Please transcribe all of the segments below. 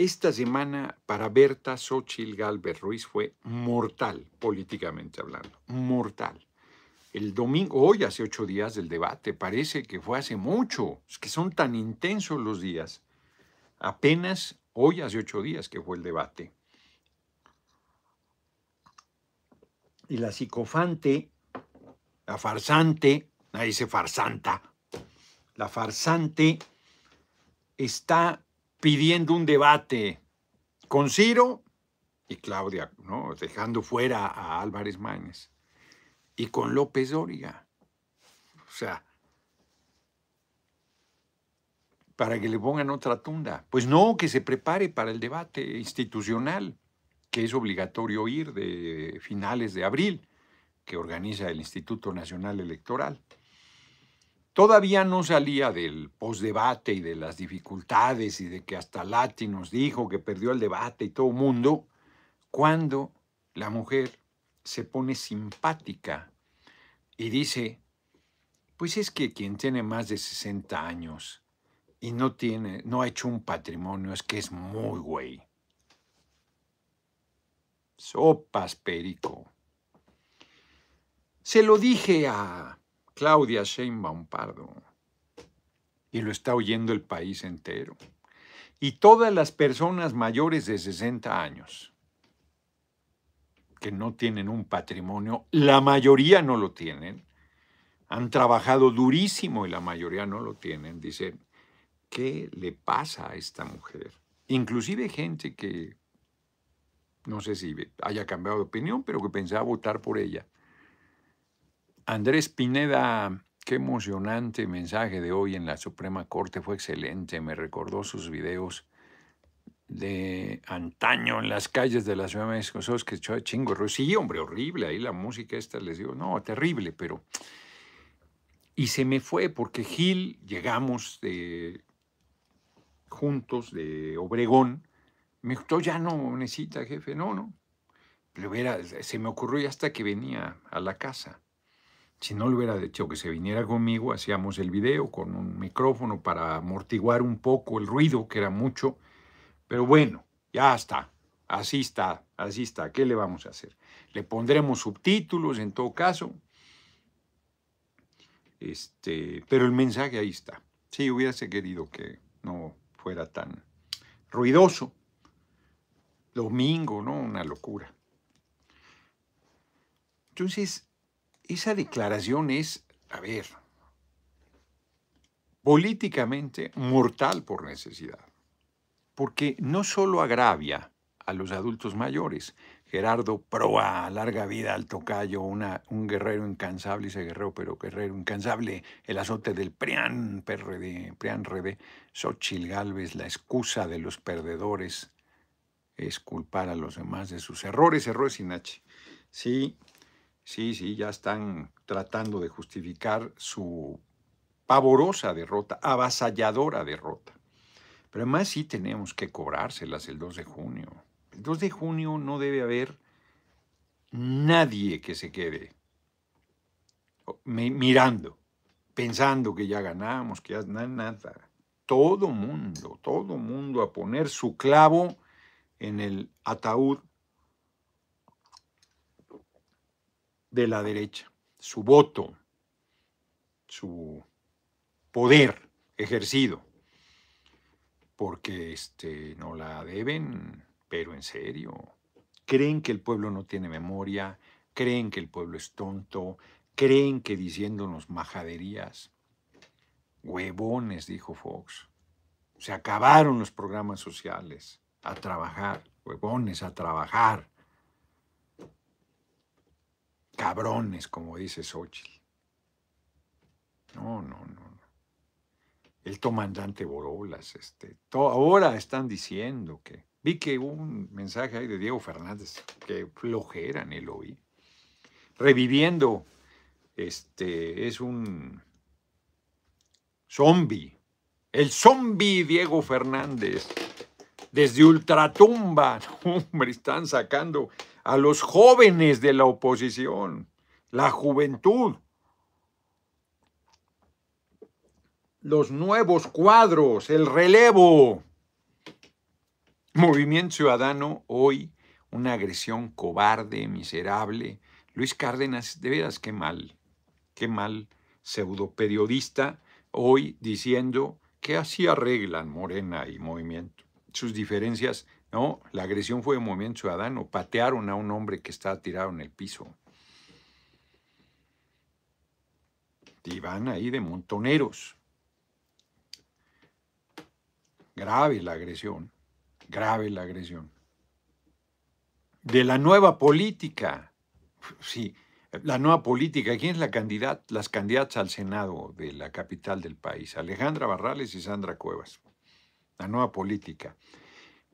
Esta semana para Berta Xochil Galvez Ruiz fue mortal, políticamente hablando, mortal. El domingo, hoy hace ocho días del debate, parece que fue hace mucho, es que son tan intensos los días. Apenas hoy hace ocho días que fue el debate. Y la psicofante, la farsante, nadie dice farsanta, la farsante está pidiendo un debate con Ciro y Claudia, ¿no? dejando fuera a Álvarez Máñez, y con López Dóriga. O sea, para que le pongan otra tunda. Pues no, que se prepare para el debate institucional, que es obligatorio ir de finales de abril, que organiza el Instituto Nacional Electoral. Todavía no salía del posdebate y de las dificultades y de que hasta Lati nos dijo que perdió el debate y todo mundo, cuando la mujer se pone simpática y dice, pues es que quien tiene más de 60 años y no tiene, no ha hecho un patrimonio, es que es muy güey. Sopas, Perico. Se lo dije a Claudia Sheinbaum Pardo. Y lo está oyendo el país entero. Y todas las personas mayores de 60 años que no tienen un patrimonio, la mayoría no lo tienen, han trabajado durísimo y la mayoría no lo tienen, dicen, ¿qué le pasa a esta mujer? Inclusive gente que, no sé si haya cambiado de opinión, pero que pensaba votar por ella. Andrés Pineda, qué emocionante mensaje de hoy en la Suprema Corte, fue excelente, me recordó sus videos de antaño en las calles de la Ciudad de México, ¿sabes que chingo? Sí, hombre, horrible, ahí la música esta, les digo, no, terrible, pero... Y se me fue porque Gil, llegamos juntos de Obregón, me dijo, ya no necesita, jefe, no, no. Pero se me ocurrió hasta que venía a la casa. Si no le hubiera dicho que se viniera conmigo, hacíamos el video con un micrófono para amortiguar un poco el ruido, que era mucho. Pero bueno, ya está. Así está, así está. ¿Qué le vamos a hacer? Le pondremos subtítulos en todo caso. Este, pero el mensaje ahí está. Sí, hubiese querido que no fuera tan ruidoso. Domingo, ¿no? Una locura. Entonces, esa declaración es, a ver, políticamente mortal por necesidad, porque no solo agravia a los adultos mayores, Gerardo Proa, larga vida al tocayo, una, un guerrero incansable, ese guerrero, pero guerrero incansable, el azote del PRIAN, PRD, PRIAN rede, Xochil la excusa de los perdedores es culpar a los demás de sus errores, errores sin H. Sí, Sí, sí, ya están tratando de justificar su pavorosa derrota, avasalladora derrota. Pero además sí tenemos que cobrárselas el 2 de junio. El 2 de junio no debe haber nadie que se quede mirando, pensando que ya ganamos, que ya nada. Todo mundo, todo mundo a poner su clavo en el ataúd de la derecha, su voto, su poder ejercido, porque este, no la deben, pero en serio. Creen que el pueblo no tiene memoria, creen que el pueblo es tonto, creen que diciéndonos majaderías, huevones, dijo Fox. Se acabaron los programas sociales, a trabajar, huevones, a trabajar cabrones, como dice Xochitl. No, no, no, El comandante Borolas, este, ahora están diciendo que. Vi que hubo un mensaje ahí de Diego Fernández, que flojera ni lo vi. Reviviendo, este, es un zombie. El zombie Diego Fernández. Desde ultratumba, hombre, están sacando a los jóvenes de la oposición, la juventud, los nuevos cuadros, el relevo. Movimiento Ciudadano hoy, una agresión cobarde, miserable. Luis Cárdenas, de veras, qué mal, qué mal Pseudoperiodista. hoy diciendo que así arreglan Morena y Movimiento sus diferencias no, la agresión fue de Movimiento Ciudadano. Patearon a un hombre que estaba tirado en el piso. Y van ahí de montoneros. Grave la agresión, grave la agresión. De la nueva política. Sí, la nueva política. ¿Quién es la candidata? Las candidatas al Senado de la capital del país. Alejandra Barrales y Sandra Cuevas. La nueva política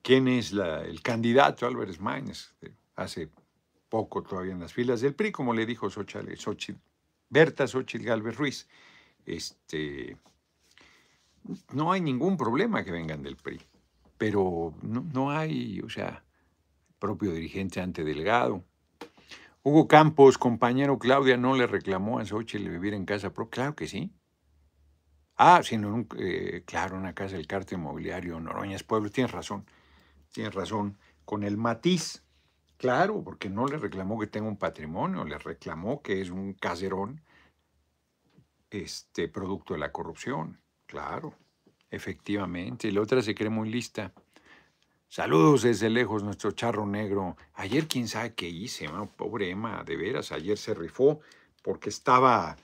quién es el candidato Álvarez Maínez, hace poco todavía en las filas del PRI, como le dijo Xochitl, Berta Xochitl Galvez Ruiz. Este, no hay ningún problema que vengan del PRI, pero no, hay, o sea, propio dirigente ante Delgado. Hugo Campos, compañero Claudia, no le reclamó a Xochitl vivir en casa propia. Claro que sí. Ah, sino, eh, claro, una casa del cártel inmobiliario, Noroñas Pueblo, tienes razón tienes razón, con el matiz. Claro, porque no le reclamó que tenga un patrimonio, le reclamó que es un caserón este, producto de la corrupción. Claro, efectivamente. Y la otra se cree muy lista. Saludos desde lejos, nuestro charro negro. Ayer quién sabe qué hice, mano? pobre Emma, de veras, ayer se rifó porque estaba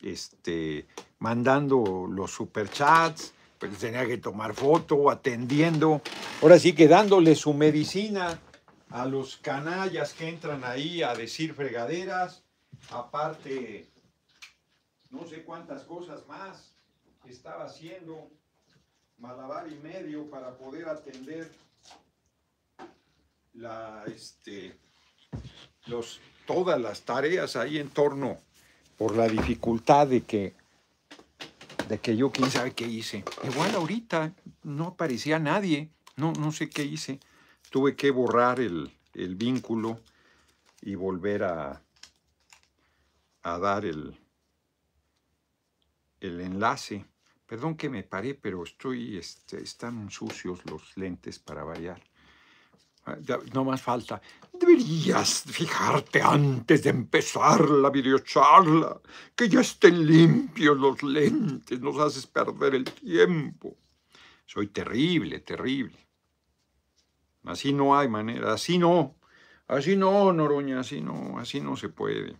este, mandando los superchats pues tenía que tomar foto, atendiendo, ahora sí que dándole su medicina a los canallas que entran ahí a decir fregaderas, aparte no sé cuántas cosas más estaba haciendo, malabar y medio para poder atender este, los, todas las tareas ahí en torno por la dificultad de que de que yo quién sabe qué hice. Igual ahorita no aparecía nadie, no, no sé qué hice. Tuve que borrar el, vínculo y volver a, a dar el, el enlace. Perdón que me paré, pero estoy, este, están sucios los lentes para variar. Ah, no más falta. Deberías fijarte antes de empezar la videocharla, que ya estén limpios los lentes, nos haces perder el tiempo. Soy terrible, terrible. Así no hay manera, así no. Así no, Noroña, así no, así no se puede.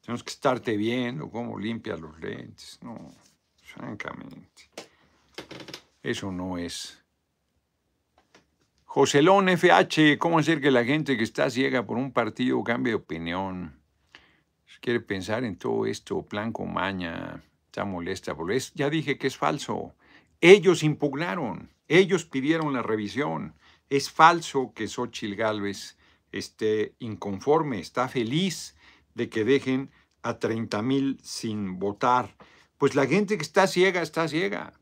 Tenemos que estarte viendo cómo limpias los lentes. No, francamente, eso no es Ocelón FH, ¿cómo hacer que la gente que está ciega por un partido cambie de opinión? Quiere pensar en todo esto, plan con maña, está molesta. Por Ya dije que es falso. Ellos impugnaron, ellos pidieron la revisión. Es falso que Xochitl Gálvez esté inconforme, está feliz de que dejen a 30 mil sin votar. Pues la gente que está ciega, está ciega.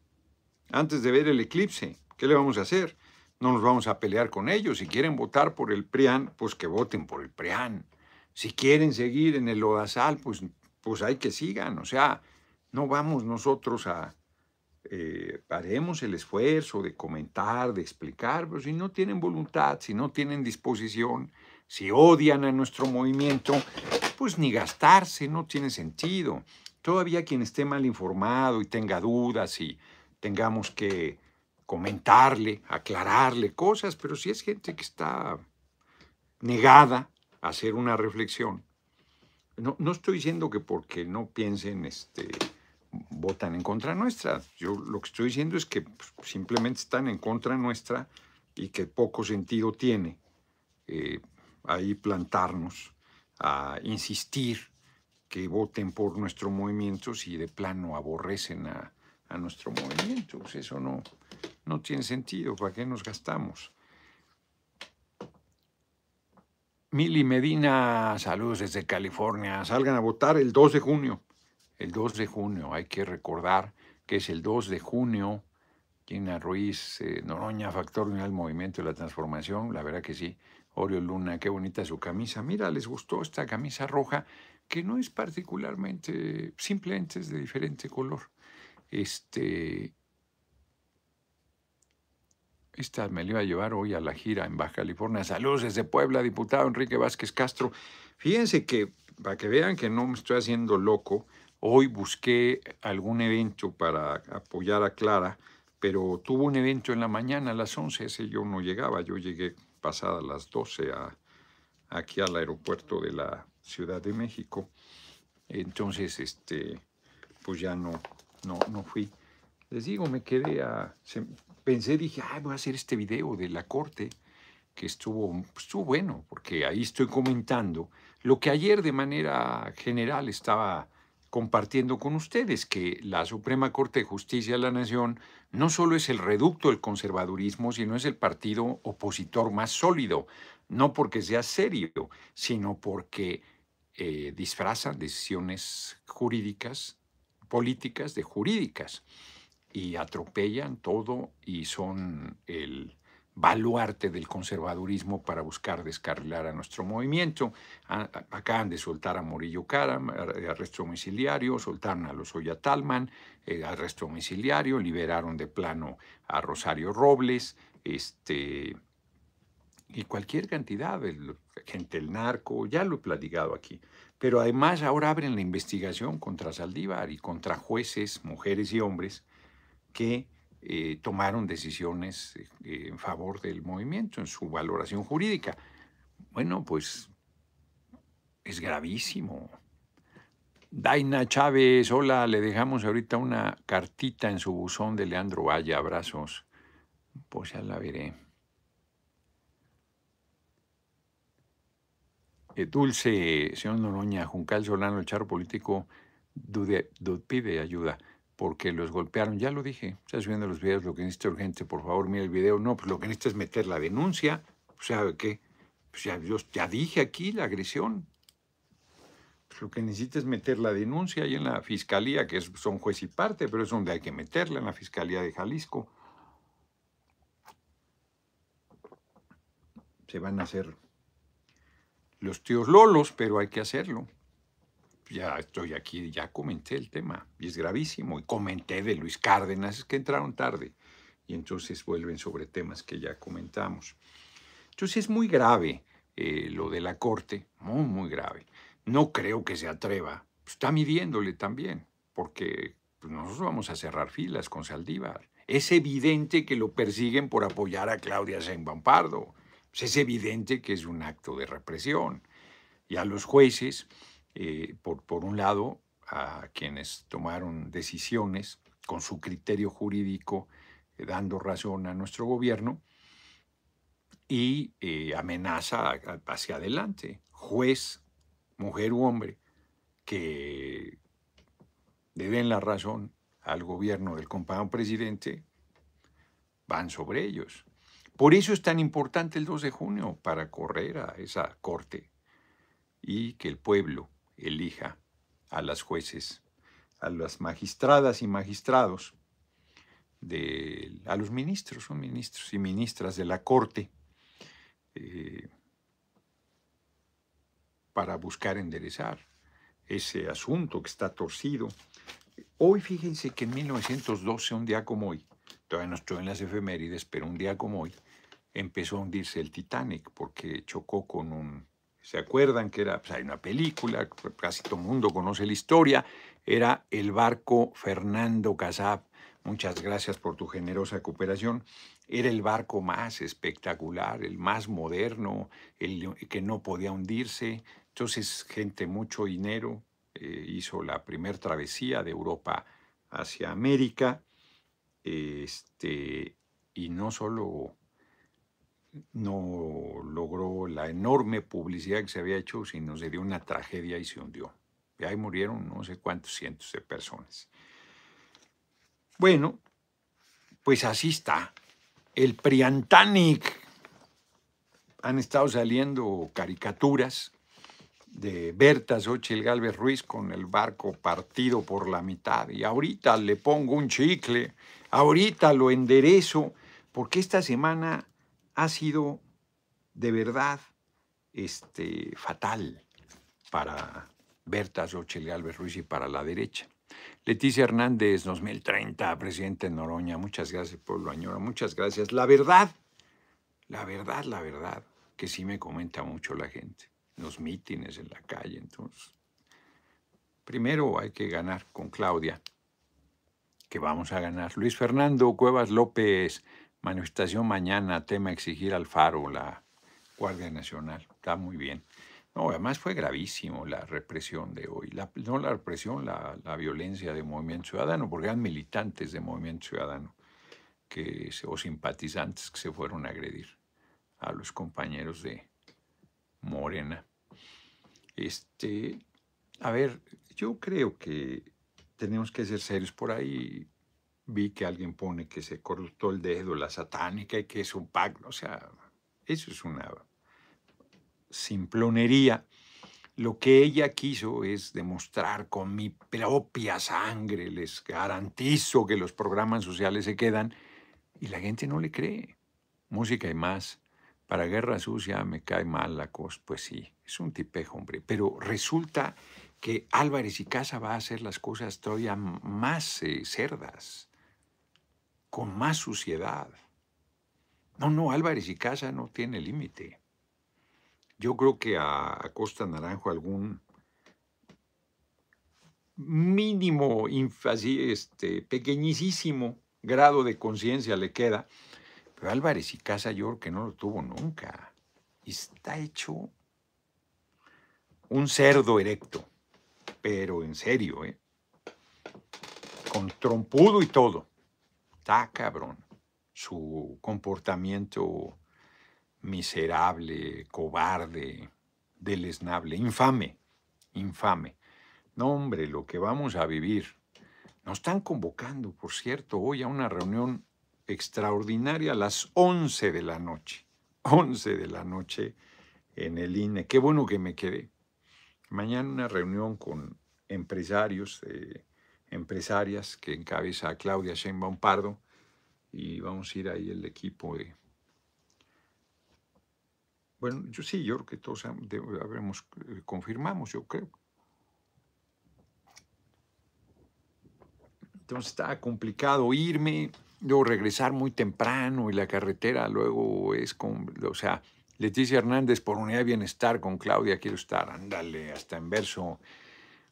Antes de ver el eclipse, ¿qué le vamos a hacer? No nos vamos a pelear con ellos. Si quieren votar por el PRIAN, pues que voten por el PRIAN. Si quieren seguir en el Odasal, pues, pues hay que sigan. O sea, no vamos nosotros a... Eh, haremos el esfuerzo de comentar, de explicar, pero si no tienen voluntad, si no tienen disposición, si odian a nuestro movimiento, pues ni gastarse, no tiene sentido. Todavía quien esté mal informado y tenga dudas y tengamos que comentarle, aclararle cosas, pero si es gente que está negada a hacer una reflexión, no, no estoy diciendo que porque no piensen, este, votan en contra nuestra. Yo lo que estoy diciendo es que pues, simplemente están en contra nuestra y que poco sentido tiene eh, ahí plantarnos a insistir que voten por nuestro movimiento si de plano aborrecen a, a nuestro movimiento. Pues eso no, no tiene sentido. ¿Para qué nos gastamos? Mili Medina, saludos desde California. Salgan a votar el 2 de junio. El 2 de junio, hay que recordar que es el 2 de junio. Gina Ruiz, eh, Noroña, Factor Unidad del Movimiento de la Transformación, la verdad que sí. Oreo Luna, qué bonita su camisa. Mira, les gustó esta camisa roja, que no es particularmente, simplemente es de diferente color este, esta me la iba a llevar hoy a la gira en Baja California. Saludos desde Puebla, diputado Enrique Vázquez Castro. Fíjense que, para que vean que no me estoy haciendo loco, hoy busqué algún evento para apoyar a Clara, pero tuvo un evento en la mañana a las 11, ese yo no llegaba, yo llegué pasadas las 12 a, aquí al aeropuerto de la Ciudad de México. Entonces, este, pues ya no, no, no fui. Les digo, me quedé a... pensé, dije, voy a hacer este video de la corte, que estuvo, pues, estuvo bueno, porque ahí estoy comentando lo que ayer de manera general estaba compartiendo con ustedes, que la Suprema Corte de Justicia de la Nación no solo es el reducto del conservadurismo, sino es el partido opositor más sólido, no porque sea serio, sino porque eh, disfraza decisiones jurídicas políticas, de jurídicas, y atropellan todo y son el baluarte del conservadurismo para buscar descarrilar a nuestro movimiento. Acaban de soltar a Murillo Karam, arresto domiciliario, soltaron a los Oya Talman, eh, arresto domiciliario, liberaron de plano a Rosario Robles, este, y cualquier cantidad de gente, el narco, ya lo he platicado aquí. Pero además ahora abren la investigación contra Saldívar y contra jueces, mujeres y hombres que eh, tomaron decisiones eh, en favor del movimiento, en su valoración jurídica. Bueno, pues es gravísimo. Daina Chávez, hola, le dejamos ahorita una cartita en su buzón de Leandro Valle, abrazos. Pues ya la veré. Eh, dulce, señor Noroña, Juncal Solano, el charro político, pide ayuda porque los golpearon. Ya lo dije, estás viendo los videos, lo que necesita urgente, por favor, mira el video. No, pues lo que necesita es meter la denuncia. Pues, ¿Sabe qué? Pues ya, yo ya dije aquí la agresión. Pues, lo que necesita es meter la denuncia ahí en la fiscalía, que son juez y parte, pero es donde hay que meterla, en la fiscalía de Jalisco. Se van a hacer los tíos Lolos, pero hay que hacerlo. Ya estoy aquí, ya comenté el tema, y es gravísimo. Y comenté de Luis Cárdenas, es que entraron tarde. Y entonces vuelven sobre temas que ya comentamos. Entonces es muy grave eh, lo de la corte, muy, muy grave. No creo que se atreva. Está midiéndole también, porque pues, nosotros vamos a cerrar filas con Saldívar. Es evidente que lo persiguen por apoyar a Claudia Sheinbaum Bampardo. Pues, es evidente que es un acto de represión. Y a los jueces, eh, por, un lado, a quienes tomaron decisiones con su criterio jurídico, eh, dando razón a nuestro gobierno, y eh, amenaza hacia adelante. Juez, mujer u hombre, que le den la razón al gobierno del compañero presidente, van sobre ellos. Por eso es tan importante el 2 de junio, para correr a esa corte y que el pueblo elija a las jueces, a las magistradas y magistrados, a los ministros, son ministros y ministras de la corte, eh, para buscar enderezar ese asunto que está torcido. Hoy fíjense que en 1912, un día como hoy, todavía no estoy en las efemérides, pero un día como hoy, empezó a hundirse el Titanic porque chocó con un... ¿Se acuerdan que era? Pues, hay una película, casi todo el mundo conoce la historia. Era el barco Fernando Casab. Muchas gracias por tu generosa cooperación. Era el barco más espectacular, el más moderno, el que no podía hundirse. Entonces, gente, mucho dinero, eh, hizo la primera travesía de Europa hacia América. Este, y no solo no logró la enorme publicidad que se había hecho, sino se dio una tragedia y se hundió. Y ahí murieron no sé cuántos cientos de personas. Bueno, pues así está. El Priantanic. Han estado saliendo caricaturas de Berta Xochitl Galvez Ruiz con el barco partido por la mitad. Y ahorita le pongo un chicle, ahorita lo enderezo, porque esta semana ha sido de verdad este, fatal para Berta Rochel Alves Ruiz y para la derecha. Leticia Hernández, 2030, presidente Noroña, muchas gracias, pueblo añora, muchas gracias. La verdad, la verdad, la verdad, que sí me comenta mucho la gente, los mítines en la calle, entonces. Primero hay que ganar con Claudia, que vamos a ganar. Luis Fernando Cuevas López, Manifestación mañana, tema exigir al faro la Guardia Nacional. Está muy bien. No, además fue gravísimo la represión de hoy. no la represión, la, violencia de Movimiento Ciudadano, porque eran militantes de Movimiento Ciudadano que, o simpatizantes que se fueron a agredir a los compañeros de Morena. Este, a ver, yo creo que tenemos que ser serios por ahí vi que alguien pone que se corruptó el dedo, la satánica y que es un pacto. O sea, eso es una simplonería. Lo que ella quiso es demostrar con mi propia sangre, les garantizo que los programas sociales se quedan y la gente no le cree. Música y más. Para Guerra Sucia me cae mal la cosa. Pues sí, es un tipejo, hombre. Pero resulta que Álvarez y Casa va a hacer las cosas todavía más eh, cerdas con más suciedad. No, no, Álvarez y Casa no tiene límite. Yo creo que a, Costa Naranjo algún mínimo, este, pequeñísimo grado de conciencia le queda. Pero Álvarez y Casa yo creo que no lo tuvo nunca. Está hecho un cerdo erecto, pero en serio, ¿eh? con trompudo y todo está cabrón su comportamiento miserable, cobarde, deleznable, infame, infame. No, hombre, lo que vamos a vivir. Nos están convocando, por cierto, hoy a una reunión extraordinaria a las 11 de la noche. 11 de la noche en el INE. Qué bueno que me quedé. Mañana una reunión con empresarios empresarias que encabeza Claudia Sheinbaum Pardo y vamos a ir ahí el equipo de... Bueno, yo sí, yo creo que todos habremos, eh, confirmamos, yo creo. Entonces está complicado irme, luego regresar muy temprano y la carretera luego es con, o sea, Leticia Hernández por unidad de bienestar con Claudia, quiero estar, ándale, hasta en verso.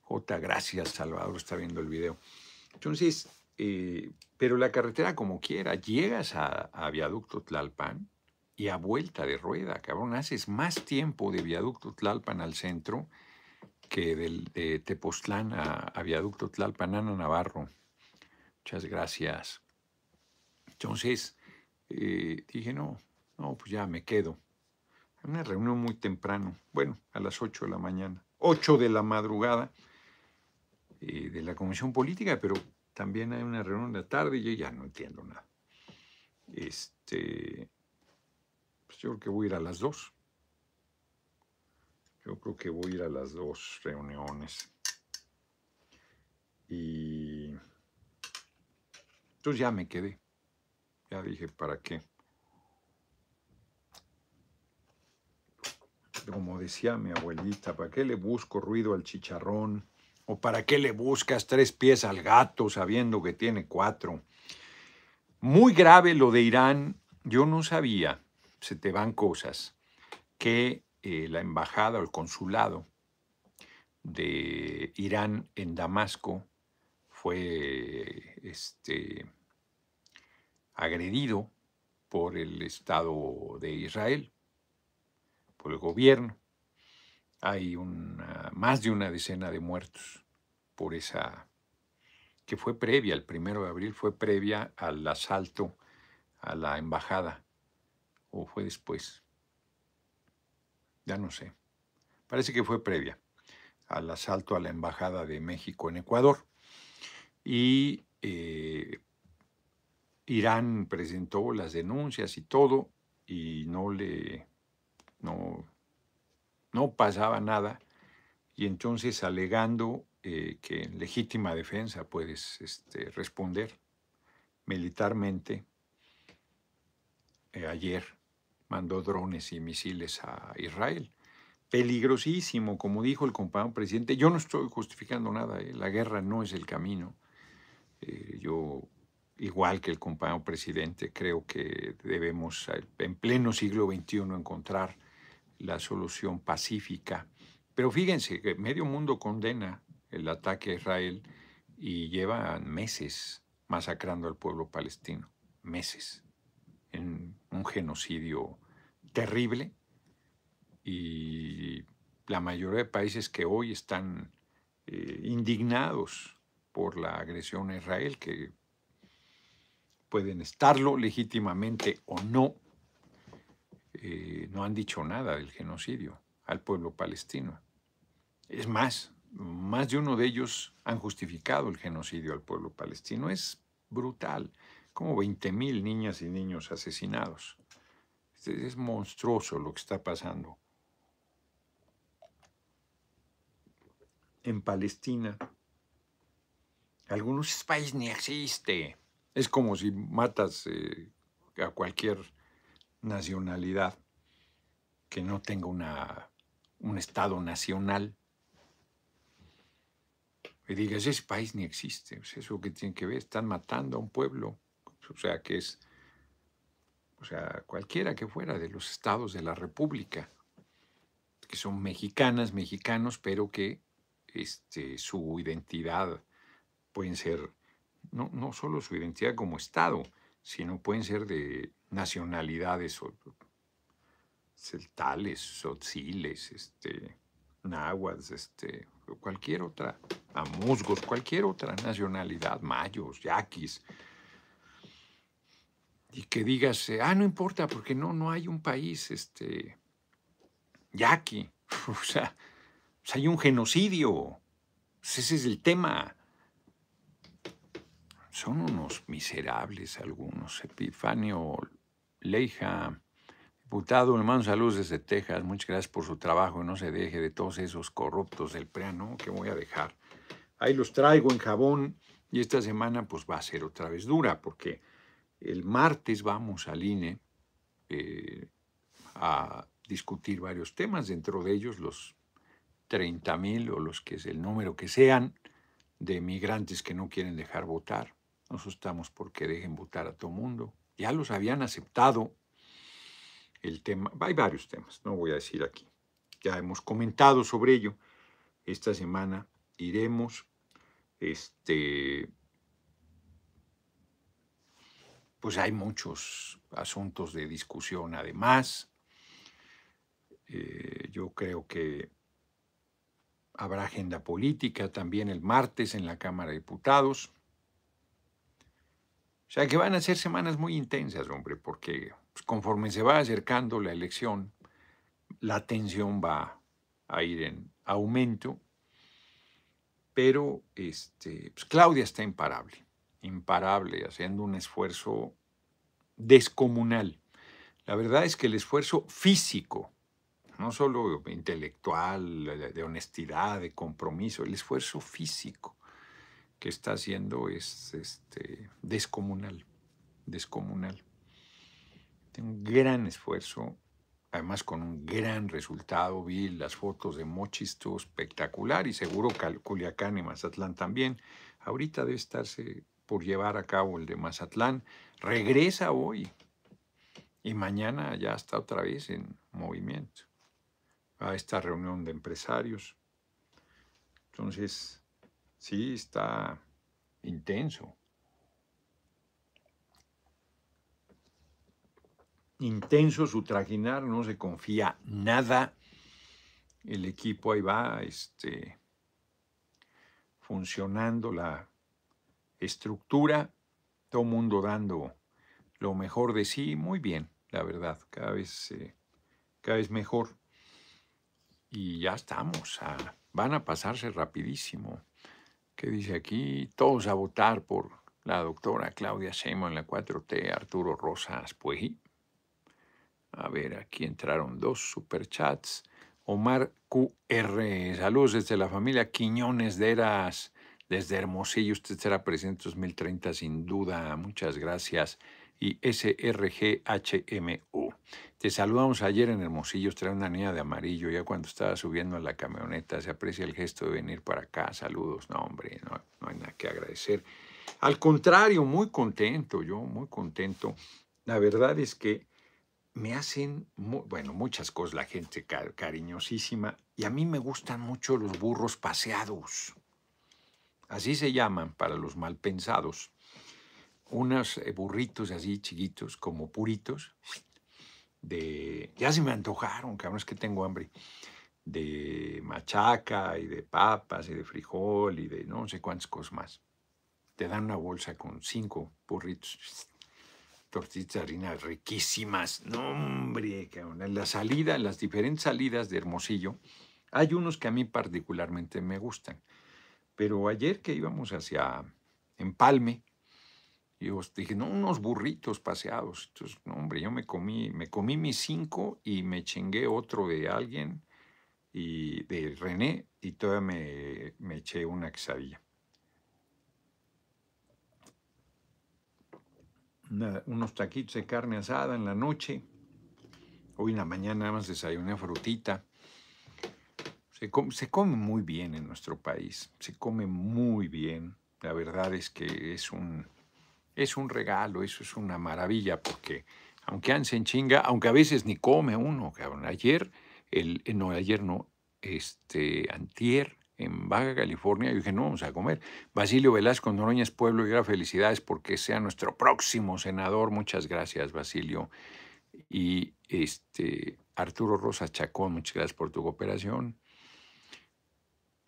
J, gracias, Salvador, está viendo el video. Entonces, eh, pero la carretera como quiera, llegas a, Viaducto Tlalpan y a vuelta de rueda, cabrón, haces más tiempo de Viaducto Tlalpan al centro que de Tepoztlán a, Viaducto Tlalpan, Ana Navarro. Muchas gracias. Entonces, eh, dije, no, no, pues ya me quedo. Una reunión muy temprano, bueno, a las 8 de la mañana, 8 de la madrugada. Eh, de la Comisión Política, pero también hay una reunión de la tarde y yo ya no entiendo nada. Este, pues yo creo que voy a ir a las dos. Yo creo que voy a ir a las dos reuniones. Y entonces ya me quedé. Ya dije, ¿para qué? Como decía mi abuelita, ¿para qué le busco ruido al chicharrón? ¿O para qué le buscas tres pies al gato sabiendo que tiene cuatro? Muy grave lo de Irán. Yo no sabía, se te van cosas, que eh, la embajada o el consulado de Irán en Damasco fue este, agredido por el Estado de Israel, por el gobierno hay una, más de una decena de muertos por esa, que fue previa, el primero de abril fue previa al asalto a la embajada, o fue después, ya no sé, parece que fue previa al asalto a la embajada de México en Ecuador. Y eh, Irán presentó las denuncias y todo, y no le, no pasaba nada. Y entonces alegando eh, que en legítima defensa puedes este, responder militarmente, eh, ayer mandó drones y misiles a Israel. Peligrosísimo, como dijo el compañero presidente. Yo no estoy justificando nada, eh, la guerra no es el camino. yo, igual que el compañero presidente, creo que debemos en pleno siglo XXI encontrar la solución pacífica. Pero fíjense que medio mundo condena el ataque a Israel y llevan meses masacrando al pueblo palestino, meses, en un genocidio terrible y la mayoría de países que hoy están eh, indignados por la agresión a Israel, que pueden estarlo legítimamente o no, eh, no han dicho nada del genocidio al pueblo palestino. Es más, más de uno de ellos han justificado el genocidio al pueblo palestino. Es brutal, como 20.000 niñas y niños asesinados. Es monstruoso lo que está pasando. En Palestina, algunos países ni existen. Es como si matas eh, a cualquier nacionalidad que no tenga una, un Estado nacional y digas, ese país ni existe, eso que tiene que ver, están matando a un pueblo, o sea, que es, o sea, cualquiera que fuera de los estados de la República, que son mexicanas, mexicanos, pero que este, su identidad pueden ser, no, no solo su identidad como Estado, sino pueden ser de nacionalidades celtales, sotziles, este, nahuas, este, cualquier otra, musgos cualquier otra nacionalidad, mayos, yaquis. Y que digas, ah, no importa, porque no, no hay un país, este, yaqui. O sea, pues, hay un genocidio. Pues, ese es el tema. Son unos miserables algunos. Epifanio Leija, diputado, hermano, saludos desde Texas. Muchas gracias por su trabajo. No se deje de todos esos corruptos del PREA, ¿no? Que voy a dejar. Ahí los traigo en jabón y esta semana pues va a ser otra vez dura porque el martes vamos al INE eh, a discutir varios temas, dentro de ellos los 30 mil o los que es el número que sean de migrantes que no quieren dejar votar. Nos asustamos porque dejen votar a todo mundo ya los habían aceptado. El tema, hay varios temas, no voy a decir aquí. Ya hemos comentado sobre ello. Esta semana iremos este pues hay muchos asuntos de discusión además. Eh, yo creo que habrá agenda política también el martes en la Cámara de Diputados. O sea que van a ser semanas muy intensas, hombre, porque pues, conforme se va acercando la elección, la tensión va a ir en aumento. Pero este, pues, Claudia está imparable, imparable, haciendo un esfuerzo descomunal. La verdad es que el esfuerzo físico, no solo intelectual, de honestidad, de compromiso, el esfuerzo físico que está haciendo es este, descomunal, descomunal. Tiene un gran esfuerzo, además con un gran resultado. Vi las fotos de Mochi, espectacular y seguro Culiacán y Mazatlán también. Ahorita debe estarse por llevar a cabo el de Mazatlán. Regresa hoy y mañana ya está otra vez en movimiento a esta reunión de empresarios. Entonces, Sí, está intenso. Intenso su trajinar, no se confía nada. El equipo ahí va, este, funcionando la estructura, todo mundo dando lo mejor de sí, muy bien, la verdad, cada vez, eh, mejor. Y ya estamos, ah, van a pasarse rapidísimo. ¿Qué dice aquí, todos a votar por la doctora Claudia en la 4T, Arturo Rosas Pueji. A ver, aquí entraron dos superchats. Omar QR, saludos desde la familia Quiñones de Eras, desde Hermosillo, usted será presidente 2030 sin duda, muchas gracias y SRGHMU. Te saludamos ayer en Hermosillo, trae una niña de amarillo, ya cuando estaba subiendo a la camioneta, se aprecia el gesto de venir para acá, saludos, no hombre, no, hay nada que agradecer. Al contrario, muy contento, yo muy contento. La verdad es que me hacen, bueno, muchas cosas la gente cariñosísima y a mí me gustan mucho los burros paseados. Así se llaman para los malpensados unos eh, burritos así chiquitos, como puritos, de... Ya se me antojaron, cabrón, es que tengo hambre. De machaca y de papas y de frijol y de no sé cuántas cosas más. Te dan una bolsa con cinco burritos tortitas de harina riquísimas. No, hombre, cabrón. En la salida, en las diferentes salidas de Hermosillo, hay unos que a mí particularmente me gustan. Pero ayer que íbamos hacia Empalme, y yo dije, no, unos burritos paseados. Entonces, hombre, yo me comí, me comí mis cinco y me chingué otro de alguien, y de René, y todavía me, eché una quesadilla. unos taquitos de carne asada en la noche. Hoy en la mañana nada más desayuné frutita. se come muy bien en nuestro país, se come muy bien. La verdad es que es un, es un regalo, eso es una maravilla, porque aunque ansen chinga, aunque a veces ni come uno, cabrón. Ayer, el, eh, no, ayer no, este, antier, en Baja California, yo dije, no, vamos a comer. Basilio Velasco Noroñas Pueblo, y era felicidades porque sea nuestro próximo senador. Muchas gracias, Basilio. Y este, Arturo Rosa Chacón, muchas gracias por tu cooperación.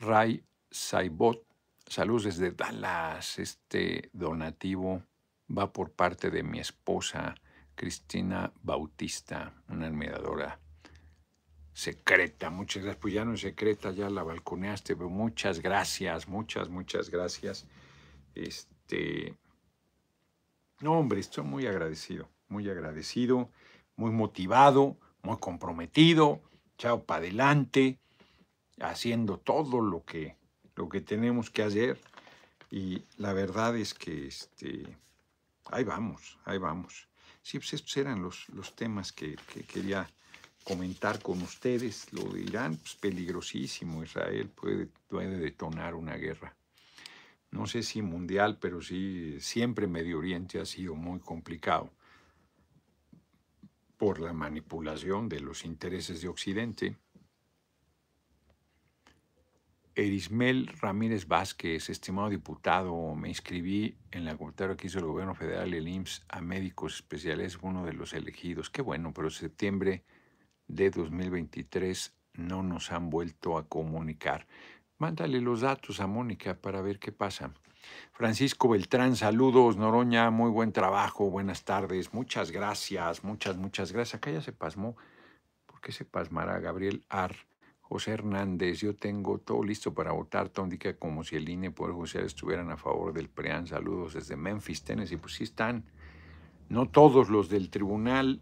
Ray Saibot, saludos desde Dallas, este donativo va por parte de mi esposa, Cristina Bautista, una admiradora secreta. Muchas gracias. Pues ya no es secreta, ya la balconeaste, pero muchas gracias, muchas, muchas gracias. Este. No, hombre, estoy muy agradecido, muy agradecido, muy motivado, muy comprometido, chao para adelante, haciendo todo lo que, lo que tenemos que hacer. Y la verdad es que este, ahí vamos, ahí vamos. Sí, pues estos eran los, temas que, quería comentar con ustedes. Lo de Irán, pues peligrosísimo. Israel puede, puede detonar una guerra. No sé si mundial, pero sí, siempre Medio Oriente ha sido muy complicado por la manipulación de los intereses de Occidente Erismel Ramírez Vázquez, estimado diputado, me inscribí en la consulta que hizo el gobierno federal el IMSS a médicos especiales, uno de los elegidos. Qué bueno, pero septiembre de 2023 no nos han vuelto a comunicar. Mándale los datos a Mónica para ver qué pasa. Francisco Beltrán, saludos, Noroña, muy buen trabajo, buenas tardes, muchas gracias, muchas, muchas gracias. Acá ya se pasmó. ¿Por qué se pasmará Gabriel Ar? José Hernández, yo tengo todo listo para votar, tóndica como si el INE y Poder Judicial estuvieran a favor del PREAN. Saludos desde Memphis, Tennessee. Pues sí están. No todos los del tribunal,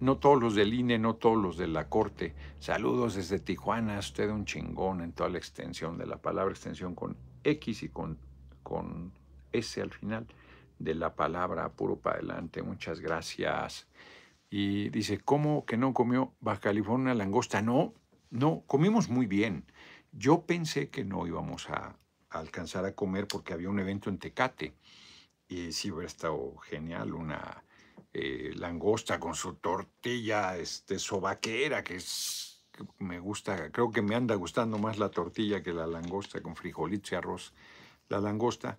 no todos los del INE, no todos los de la Corte. Saludos desde Tijuana, usted un chingón en toda la extensión de la palabra extensión con X y con, con S al final de la palabra, puro para adelante. Muchas gracias. Y dice, ¿cómo que no comió Baja California langosta? No, no, comimos muy bien. Yo pensé que no íbamos a, alcanzar a comer porque había un evento en Tecate. Y sí hubiera estado genial una eh, langosta con su tortilla este, sobaquera, que es que me gusta, creo que me anda gustando más la tortilla que la langosta con frijolitos y arroz. La langosta.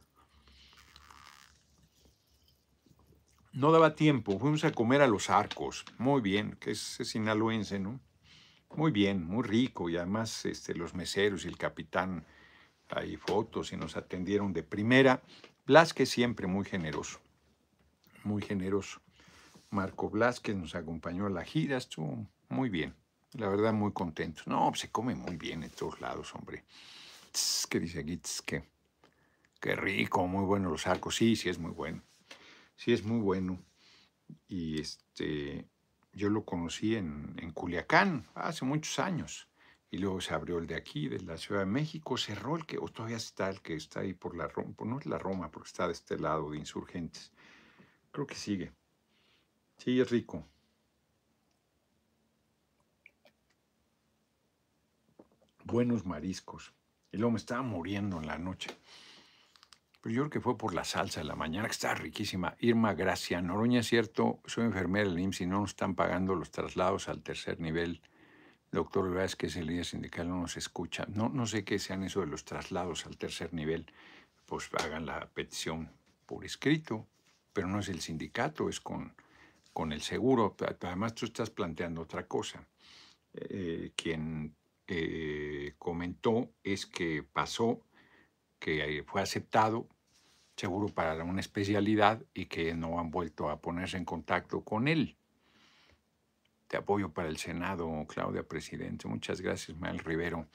No daba tiempo, fuimos a comer a los arcos, muy bien, que es sinaloense, ¿no? Muy bien, muy rico y además este, los meseros y el capitán, hay fotos y nos atendieron de primera. Blasque siempre muy generoso, muy generoso. Marco Blasque nos acompañó a la gira, estuvo muy bien, la verdad muy contento. No, se come muy bien en todos lados, hombre. ¿Qué dice aquí? Que qué rico, muy bueno los arcos. Sí, sí es muy bueno, sí es muy bueno. Y este, yo lo conocí en, Culiacán hace muchos años. Y luego se abrió el de aquí, de la Ciudad de México, cerró el que, o todavía está el que está ahí por la Roma, no es la Roma, porque está de este lado de insurgentes. Creo que sigue. Sí, es rico. Buenos mariscos. Y luego me estaba muriendo en la noche. Pero pues yo creo que fue por la salsa de la mañana, que está riquísima. Irma Gracia, Noroña, cierto, soy enfermera del IMSS y no nos están pagando los traslados al tercer nivel. Doctor es el líder sindical, no nos escucha. No, no sé qué sean eso de los traslados al tercer nivel. Pues hagan la petición por escrito, pero no es el sindicato, es con, con el seguro. Además, tú estás planteando otra cosa. Eh, quien eh, comentó es que pasó que fue aceptado seguro para una especialidad y que no han vuelto a ponerse en contacto con él. Te apoyo para el Senado, Claudia Presidente. Muchas gracias, Mel Rivero.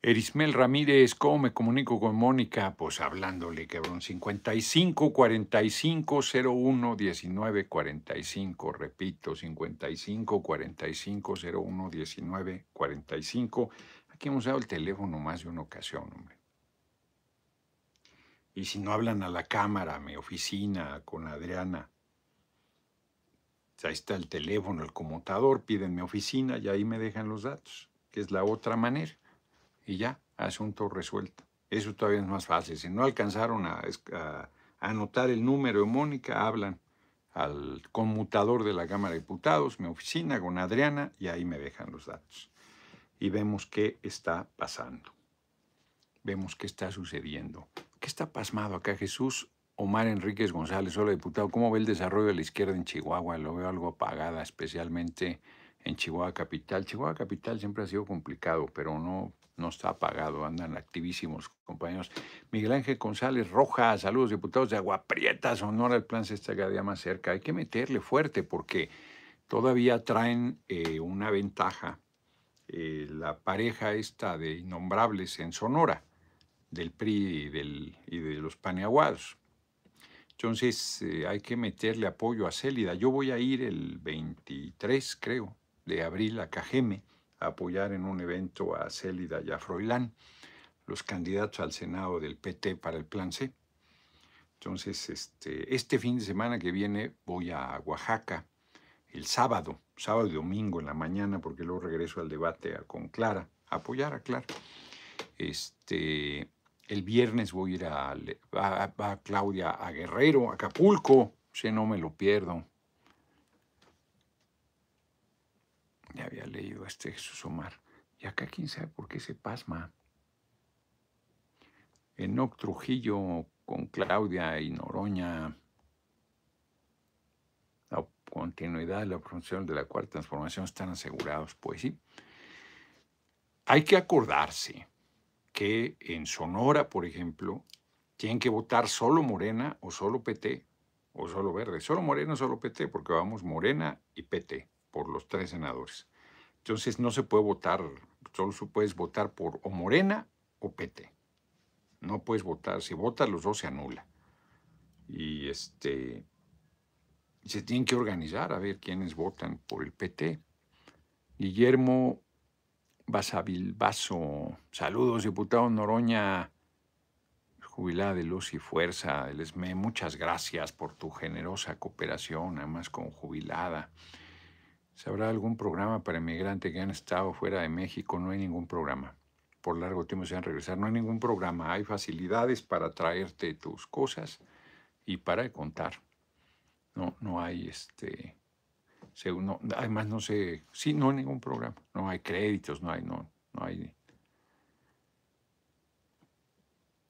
Erismel Ramírez, ¿cómo me comunico con Mónica? Pues hablándole, cabrón, 55 45 01 19 45, repito, 55 45 01 19 45. Aquí hemos dado el teléfono más de una ocasión, hombre. Y si no hablan a la cámara, mi oficina, con Adriana. Pues, ahí está el teléfono, el conmutador, piden mi oficina y ahí me dejan los datos, que es la otra manera. Y ya, asunto resuelto. Eso todavía es más fácil. Si no alcanzaron a, a anotar el número de Mónica, hablan al conmutador de la Cámara de Diputados, mi oficina con Adriana, y ahí me dejan los datos. Y vemos qué está pasando. Vemos qué está sucediendo. ¿Qué está pasmado acá, Jesús? Omar Enríquez González, solo diputado, ¿cómo ve el desarrollo de la izquierda en Chihuahua? Lo veo algo apagada, especialmente en Chihuahua Capital. Chihuahua Capital siempre ha sido complicado, pero no, no está apagado, andan activísimos compañeros. Miguel Ángel González Rojas, saludos diputados de Agua Prieta, Sonora, el plan se está cada día más cerca. Hay que meterle fuerte porque todavía traen eh, una ventaja eh, la pareja esta de innombrables en Sonora del PRI y, de los paneaguados. Entonces eh, hay que meterle apoyo a Célida. Yo voy a ir el 23, creo, de abril a Cajeme a apoyar en un evento a Célida y a Froilán, los candidatos al Senado del PT para el Plan C. Entonces, este, este fin de semana que viene voy a Oaxaca, el sábado, sábado y domingo en la mañana, porque luego regreso al debate con Clara, a apoyar a Clara. Este, el viernes voy a ir a, Claudia, a Guerrero, a Acapulco. Si no me lo pierdo. Ya había leído este Jesús Omar. Y acá quién sabe por qué se pasma. En Trujillo con Claudia y Noroña. La continuidad de la promoción de la cuarta transformación están asegurados, pues sí. Hay que acordarse que en Sonora, por ejemplo, tienen que votar solo Morena o solo PT o solo Verde. Solo Morena o solo PT, porque vamos Morena y PT por los tres senadores. Entonces no se puede votar, solo puedes votar por o Morena o PT. No puedes votar, si votas los dos se anula. Y este se tienen que organizar a ver quiénes votan por el PT. Guillermo Basavilbaso. Saludos, diputado Noroña, jubilada de luz y fuerza del ESME. Muchas gracias por tu generosa cooperación, además con jubilada. ¿Sabrá algún programa para inmigrantes que han estado fuera de México? No hay ningún programa. Por largo tiempo se van a regresar. No hay ningún programa. Hay facilidades para traerte tus cosas y para contar. No, no hay este además no sé, sí, no hay ningún programa, no hay créditos, no hay, no, no hay.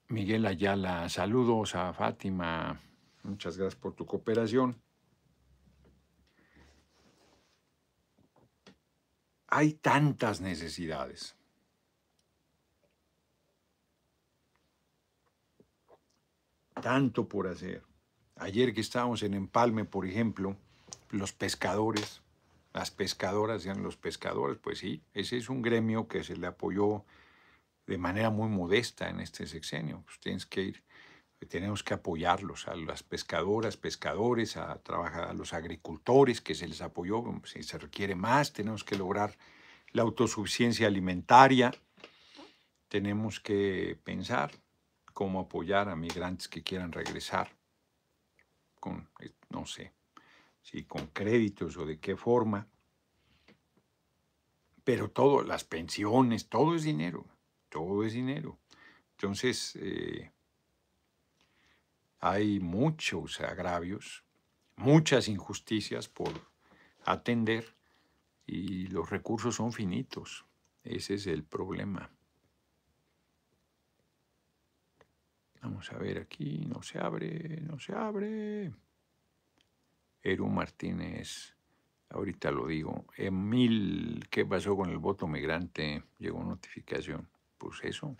Miguel Ayala, saludos a Fátima, muchas gracias por tu cooperación. Hay tantas necesidades. Tanto por hacer. Ayer que estábamos en Empalme, por ejemplo, los pescadores, las pescadoras sean los pescadores, pues sí, ese es un gremio que se le apoyó de manera muy modesta en este sexenio. Pues que ir, tenemos que apoyarlos, a las pescadoras, pescadores, a, trabajar, a los agricultores que se les apoyó, pues, si se requiere más, tenemos que lograr la autosuficiencia alimentaria, tenemos que pensar cómo apoyar a migrantes que quieran regresar con, no sé, si con créditos o de qué forma, pero todo, las pensiones, todo es dinero, todo es dinero. Entonces, eh, hay muchos agravios, muchas injusticias por atender y los recursos son finitos. Ese es el problema. Vamos a ver aquí, no se abre, no se abre. Eru Martínez, ahorita lo digo. Emil, ¿qué pasó con el voto migrante? Llegó notificación. Pues eso,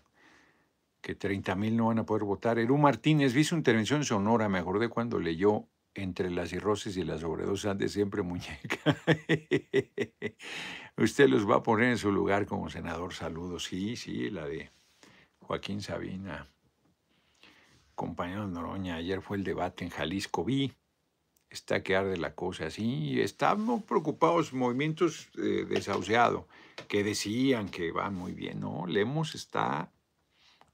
que 30 mil no van a poder votar. Eru Martínez, vi su intervención sonora, mejor de cuando leyó entre las cirrosis y las sobredosas de siempre muñeca. Usted los va a poner en su lugar como senador. Saludos. Sí, sí, la de Joaquín Sabina. Compañero Noroña, ayer fue el debate en Jalisco. Vi está que arde la cosa. Sí, estamos preocupados, movimientos eh, desahuciados, que decían que va muy bien. No, Lemos está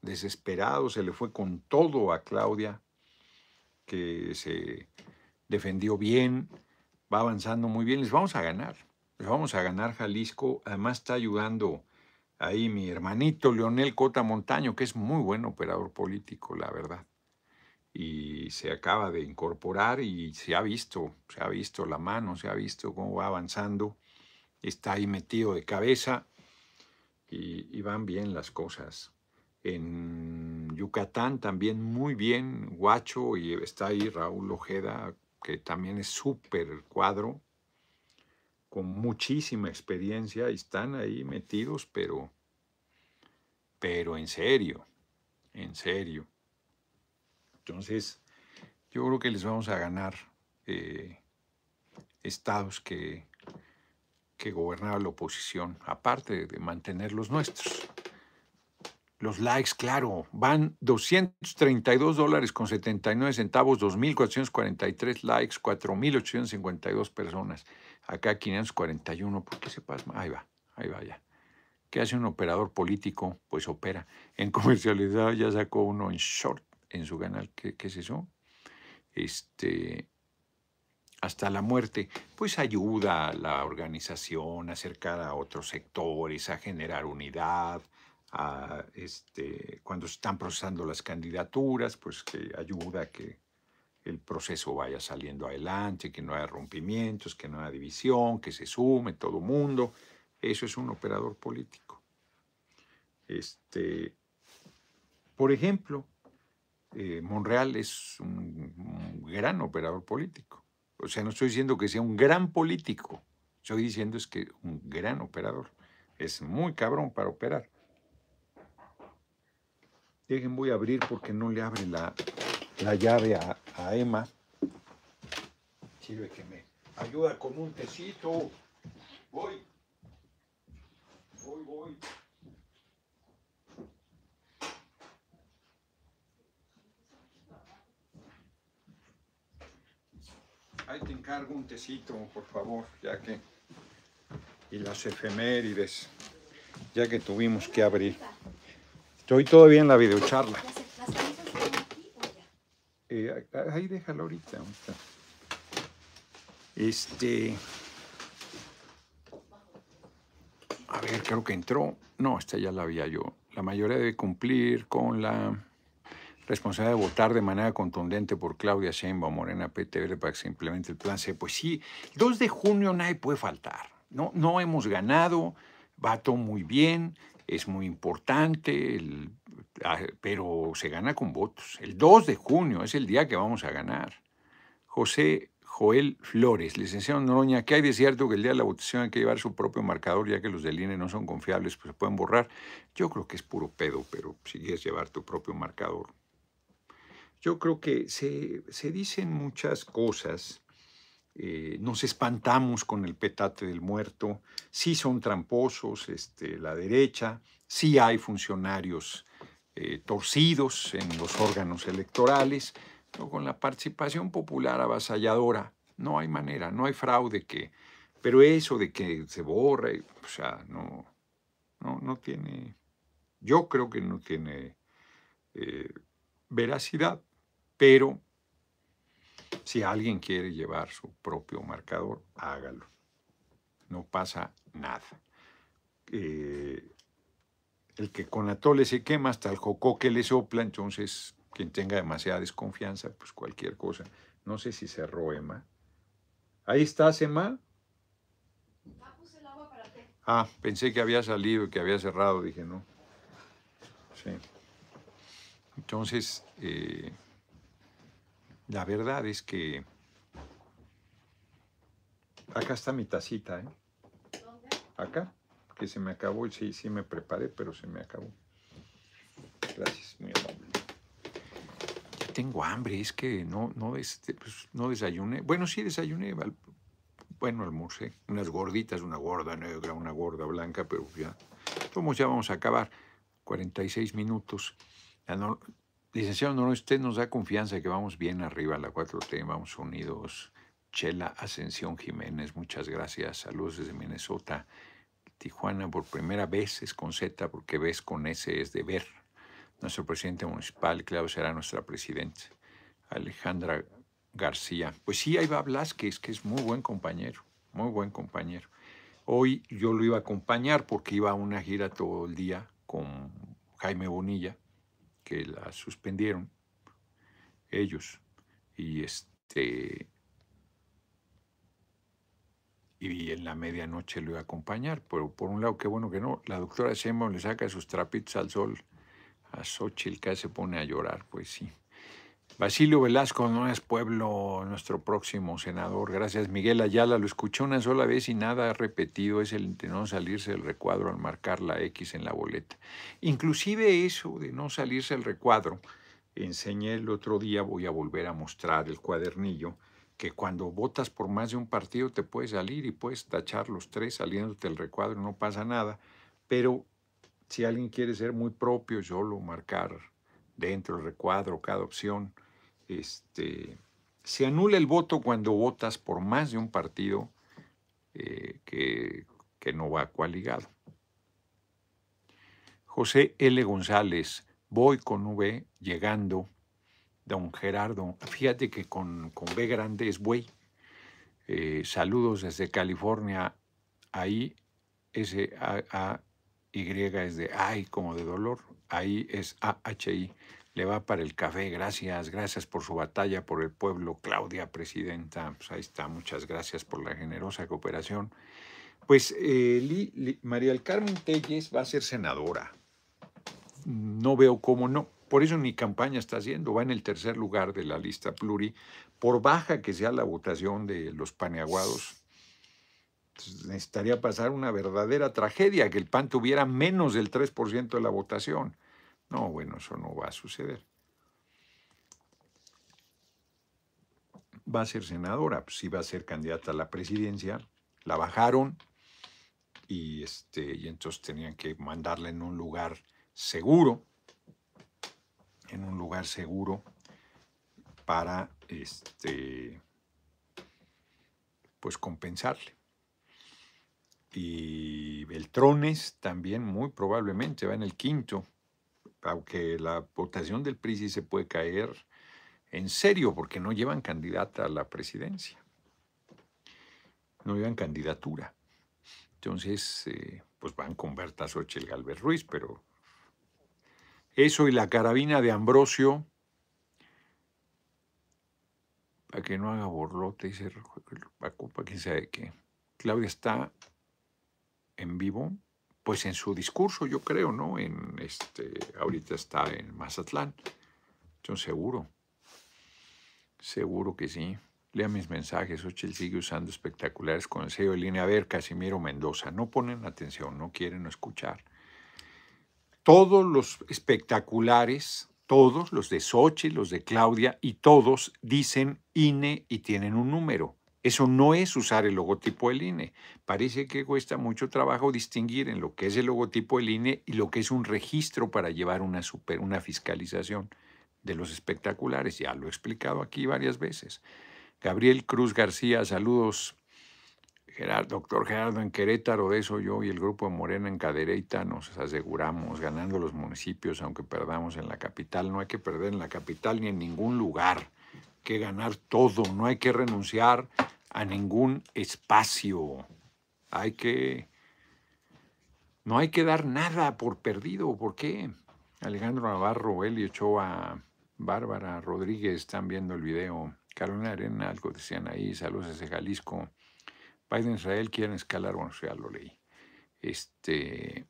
desesperado, se le fue con todo a Claudia, que se defendió bien, va avanzando muy bien. Les vamos a ganar, les vamos a ganar Jalisco. Además está ayudando ahí mi hermanito Leonel Cota Montaño, que es muy buen operador político, la verdad y se acaba de incorporar y se ha visto, se ha visto la mano, se ha visto cómo va avanzando, está ahí metido de cabeza y, van bien las cosas. En Yucatán también muy bien, Guacho, y está ahí Raúl Ojeda, que también es súper cuadro, con muchísima experiencia, están ahí metidos, pero, pero en serio, en serio. Entonces, yo creo que les vamos a ganar eh, estados que, que gobernaba la oposición, aparte de mantener los nuestros. Los likes, claro, van 232 dólares con 79 centavos, 2.443 likes, 4.852 personas. Acá 541, ¿por qué se pasma? Ahí va, ahí va ya. ¿Qué hace un operador político? Pues opera. En comercialidad ya sacó uno en short en su canal, ¿qué, qué es eso? Este, hasta la muerte, pues ayuda a la organización a acercar a otros sectores, a generar unidad, a, este, cuando están procesando las candidaturas, pues que ayuda a que el proceso vaya saliendo adelante, que no haya rompimientos, que no haya división, que se sume todo mundo. Eso es un operador político. Este, por ejemplo, eh, Monreal es un, gran operador político. O sea, no estoy diciendo que sea un gran político, estoy diciendo es que un gran operador. Es muy cabrón para operar. Dejen, voy a abrir porque no le abre la, llave a, a Emma. Sirve que me ayuda con un tecito. Voy. Voy, voy. Ahí te encargo un tecito, por favor, ya que... Y las efemérides, ya que tuvimos que abrir. Estoy todavía en la videocharla. Eh, ahí déjalo ahorita, ahorita. Este... A ver, creo que entró. No, esta ya la había yo. La mayoría debe cumplir con la responsable de votar de manera contundente por Claudia Sheinbaum, Morena, PTV, para que se implemente el plan C. Pues sí, 2 de junio nadie puede faltar. No, no hemos ganado, va todo muy bien, es muy importante, ah, pero se gana con votos. El 2 de junio es el día que vamos a ganar. José Joel Flores, licenciado Noroña, ¿qué hay de cierto que el día de la votación hay que llevar su propio marcador, ya que los del INE no son confiables, pues se pueden borrar. Yo creo que es puro pedo, pero si quieres llevar tu propio marcador, yo creo que se, dicen muchas cosas. Eh, nos espantamos con el petate del muerto, sí son tramposos este, la derecha, sí hay funcionarios eh, torcidos en los órganos electorales, con la participación popular avasalladora no hay manera, no hay fraude que... Pero eso de que se borra, eh, o sea, no, no, tiene... Yo creo que no tiene veracidad. Pero si alguien quiere llevar su propio marcador, hágalo. No pasa nada. Eh, el que con la tole se quema hasta el jocó que le sopla, entonces quien tenga demasiada desconfianza, pues cualquier cosa. No sé si cerró Emma. Ahí estás, Emma. Ah, el ah, pensé que había salido y que había cerrado, dije no. Sí. Entonces, eh, la verdad es que... Acá está mi tacita, ¿eh? ¿Dónde? Acá, que se me acabó. Sí, sí me preparé, pero se me acabó. Gracias, muy amable. tengo hambre, es que no, no, este, pues, no desayuné. Bueno, sí desayuné, bueno, almorcé. Unas gorditas, una gorda negra, una gorda blanca, pero ya. ¿Cómo ya vamos a acabar. 46 minutos. Ya no, Licenciado no. usted nos da confianza de que vamos bien arriba la 4T, vamos unidos. Chela Ascensión Jiménez, muchas gracias. Saludos desde Minnesota. Tijuana por primera vez es con Z porque ves con S es de ver. Nuestro presidente municipal, claro, será nuestra presidenta. Alejandra García. Pues sí, ahí va Blasquez, que es muy buen compañero, muy buen compañero. Hoy yo lo iba a acompañar porque iba a una gira todo el día con Jaime Bonilla que la suspendieron ellos. Y este y en la medianoche lo iba a acompañar. Pero por un lado, qué bueno que no. La doctora Sheinbaum le saca sus trapitos al sol a el que se pone a llorar, pues sí. Basilio Velasco no es pueblo, nuestro próximo senador. Gracias, Miguel Ayala. Lo escuché una sola vez y nada ha repetido. Es el de no salirse del recuadro al marcar la X en la boleta. Inclusive eso de no salirse del recuadro, enseñé el otro día, voy a volver a mostrar el cuadernillo, que cuando votas por más de un partido te puedes salir y puedes tachar los tres saliéndote del recuadro, no pasa nada. Pero si alguien quiere ser muy propio, solo marcar dentro del recuadro cada opción este, se anula el voto cuando votas por más de un partido eh, que, no va coaligado. José L. González, voy con V llegando. Don Gerardo, fíjate que con, con B grande es buey. Eh, saludos desde California. Ahí S A A Y es de ay como de dolor. Ahí es A H I le va para el café. Gracias, gracias por su batalla por el pueblo. Claudia, presidenta, pues ahí está, muchas gracias por la generosa cooperación. Pues eh, María del Carmen Telles va a ser senadora. No veo cómo no. Por eso ni campaña está haciendo. Va en el tercer lugar de la lista pluri. Por baja que sea la votación de los paneaguados, estaría pues, necesitaría pasar una verdadera tragedia que el PAN tuviera menos del 3% de la votación. No, bueno, eso no va a suceder. Va a ser senadora, pues sí va a ser candidata a la presidencia, la bajaron y, este, entonces tenían que mandarla en un lugar seguro, en un lugar seguro para este, pues compensarle. Y Beltrones también muy probablemente va en el quinto aunque la votación del PRI se puede caer en serio, porque no llevan candidata a la presidencia. No llevan candidatura. Entonces, eh, pues van con Berta Soche el Galvez Ruiz, pero eso y la carabina de Ambrosio, para que no haga borlote, dice Paco, para quien sabe qué. Claudia está en vivo pues en su discurso, yo creo, ¿no? En este, ahorita está en Mazatlán. Yo seguro, seguro que sí. Lea mis mensajes, Xochitl sigue usando espectaculares con el sello de línea. A ver, Casimiro Mendoza, no ponen atención, no quieren escuchar. Todos los espectaculares, todos los de Xochitl, los de Claudia y todos dicen INE y tienen un número. Eso no es usar el logotipo del INE. Parece que cuesta mucho trabajo distinguir en lo que es el logotipo del INE y lo que es un registro para llevar una, una fiscalización de los espectaculares. Ya lo he explicado aquí varias veces. Gabriel Cruz García, saludos. doctor Gerardo en Querétaro, de eso yo y el grupo de Morena en Cadereyta nos aseguramos, ganando los municipios, aunque perdamos en la capital. No hay que perder en la capital ni en ningún lugar. que ganar todo, no hay que renunciar a ningún espacio. Hay que... No hay que dar nada por perdido. ¿Por qué? Alejandro Navarro, Elio Ochoa, Bárbara Rodríguez están viendo el video. Carolina Arena, algo decían ahí. Saludos desde Jalisco. de Israel quieren escalar. Bueno, ya lo leí. Este,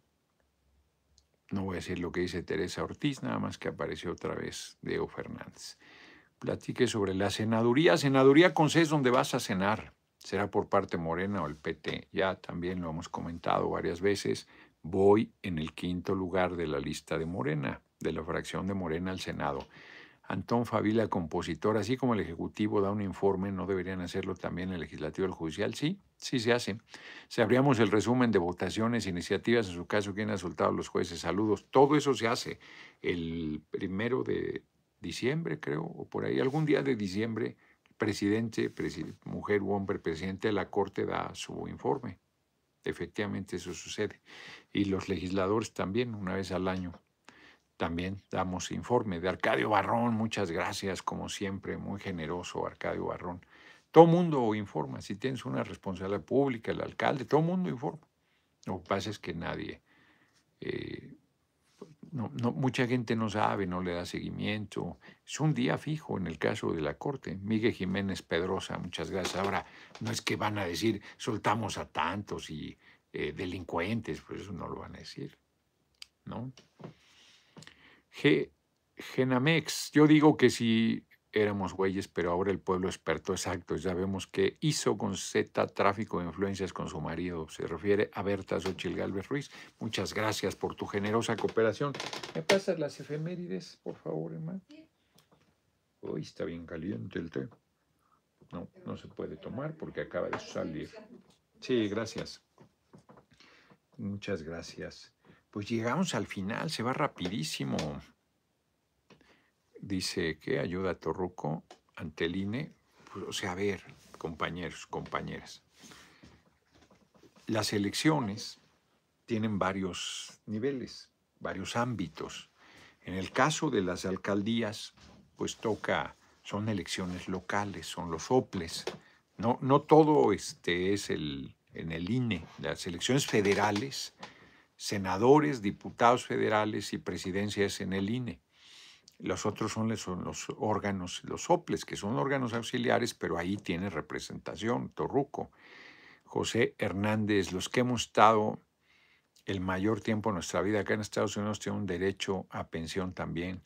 no voy a decir lo que dice Teresa Ortiz, nada más que apareció otra vez Diego Fernández platique sobre la senaduría. Senaduría con C donde vas a cenar. Será por parte Morena o el PT. Ya también lo hemos comentado varias veces. Voy en el quinto lugar de la lista de Morena, de la fracción de Morena al Senado. Antón Favila, compositor, así como el Ejecutivo da un informe, ¿no deberían hacerlo también el Legislativo y el Judicial? Sí, sí se hace. Si abriamos el resumen de votaciones, iniciativas, en su caso, quién ha soltado los jueces, saludos, todo eso se hace. El primero de diciembre, creo, o por ahí, algún día de diciembre, presidente, mujer u hombre, presidente de la Corte da su informe. Efectivamente, eso sucede. Y los legisladores también, una vez al año, también damos informe. De Arcadio Barrón, muchas gracias, como siempre, muy generoso Arcadio Barrón. Todo mundo informa, si tienes una responsabilidad pública, el alcalde, todo mundo informa. Lo que pasa es que nadie eh, no, mucha gente no sabe, no le da seguimiento. Es un día fijo en el caso de la Corte. Miguel Jiménez Pedrosa, muchas gracias. Ahora, no es que van a decir soltamos a tantos y eh, delincuentes, por pues eso no lo van a decir. ¿No? Genamex, yo digo que si éramos güeyes, pero ahora el pueblo experto exacto. Ya vemos que hizo con Z tráfico de influencias con su marido. Se refiere a Berta Xochil Galvez Ruiz. Muchas gracias por tu generosa cooperación. ¿Me pasas las efemérides, por favor, Emma? Hoy está bien caliente el té. No, no se puede tomar porque acaba de salir. Sí, gracias. Muchas gracias. Pues llegamos al final, se va rapidísimo dice que ayuda a Torruco ante el INE. Pues, o sea, a ver, compañeros, compañeras, las elecciones tienen varios niveles, varios ámbitos. En el caso de las alcaldías, pues toca, son elecciones locales, son los OPLES. No, no todo este es el, en el INE, las elecciones federales, senadores, diputados federales y presidencias en el INE. Los otros son, los órganos, los soples, que son órganos auxiliares, pero ahí tiene representación, Torruco. José Hernández, los que hemos estado el mayor tiempo de nuestra vida acá en Estados Unidos, tienen un derecho a pensión también,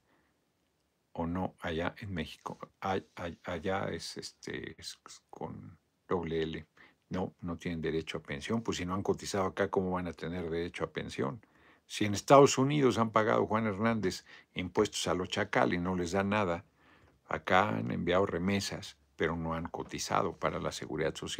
o no, allá en México. Allá es, este, es con doble L. No, no tienen derecho a pensión, pues si no han cotizado acá, ¿cómo van a tener derecho a pensión? Si en Estados Unidos han pagado Juan Hernández impuestos a los chacal y no les da nada, acá han enviado remesas, pero no han cotizado para la seguridad social.